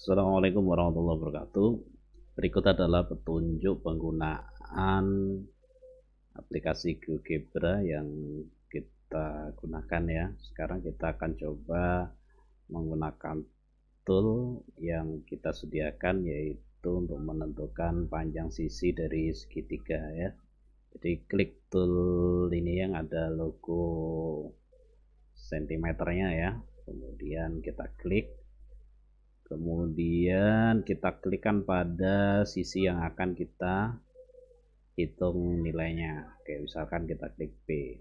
Assalamualaikum warahmatullahi wabarakatuh. Berikut adalah petunjuk penggunaan aplikasi GeoGebra yang kita gunakan ya. Sekarang kita akan coba menggunakan tool yang kita sediakan yaitu untuk menentukan panjang sisi dari segitiga ya. Jadi klik tool ini yang ada logo sentimeternya ya. Kemudian kita klik kemudian kita klikkan pada sisi yang akan kita hitung nilainya oke misalkan kita klik p,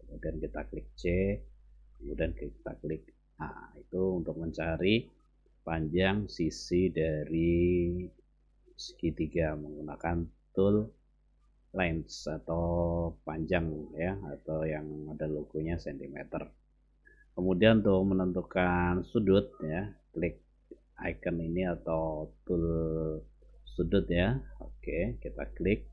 kemudian kita klik C kemudian kita klik A itu untuk mencari panjang sisi dari segitiga menggunakan tool lines atau panjang ya atau yang ada logonya sentimeter kemudian untuk menentukan sudut ya klik icon ini atau tool sudut ya oke kita klik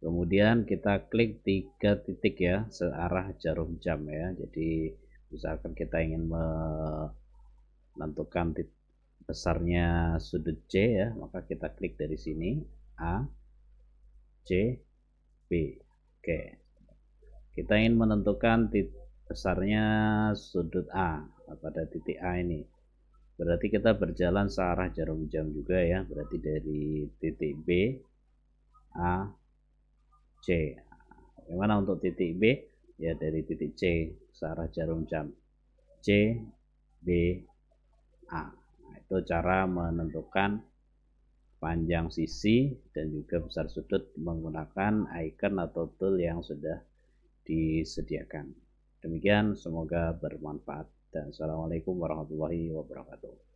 kemudian kita klik tiga titik ya searah jarum jam ya jadi misalkan kita ingin menentukan besarnya sudut C ya maka kita klik dari sini A C B oke kita ingin menentukan besarnya sudut A pada titik A ini berarti kita berjalan searah jarum jam juga ya berarti dari titik B A C bagaimana untuk titik B ya dari titik C searah jarum jam C B A nah, itu cara menentukan panjang sisi dan juga besar sudut menggunakan icon atau tool yang sudah disediakan Demikian, semoga bermanfaat. Dan Assalamualaikum warahmatullahi wabarakatuh.